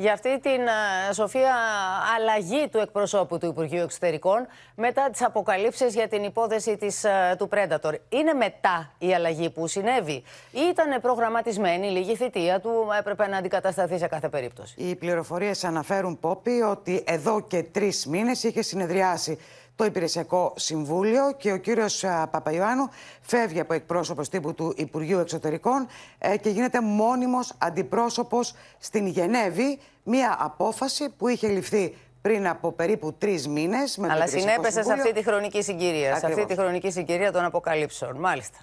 για αυτή την ε, σοφία αλλαγή του εκπροσώπου του Υπουργείου Εξωτερικών μετά τις αποκαλύψεις για την υπόθεση της, ε, του Predator. Είναι μετά η αλλαγή που συνέβη ή ήταν προγραμματισμένη η λίγη θητεία του, έπρεπε να αντικατασταθεί σε κάθε περίπτωση. Οι πληροφορίες αναφέρουν, Πόπη, ότι εδώ και τρεις μήνες είχε συνεδριάσει το Υπηρεσιακό Συμβούλιο και ο κύριος Παπαϊωάννου φεύγει από εκπρόσωπος τύπου του Υπουργείου Εξωτερικών ε, και γίνεται μόνιμος αντιπρόσωπος στην Γενέβη. Μία απόφαση που είχε ληφθεί πριν από περίπου τρεις μήνες. Αλλά συνέπεσε σε αυτή τη χρονική συγκυρία. Σε αυτή τη χρονική συγκυρία των αποκαλύψεων. Μάλιστα.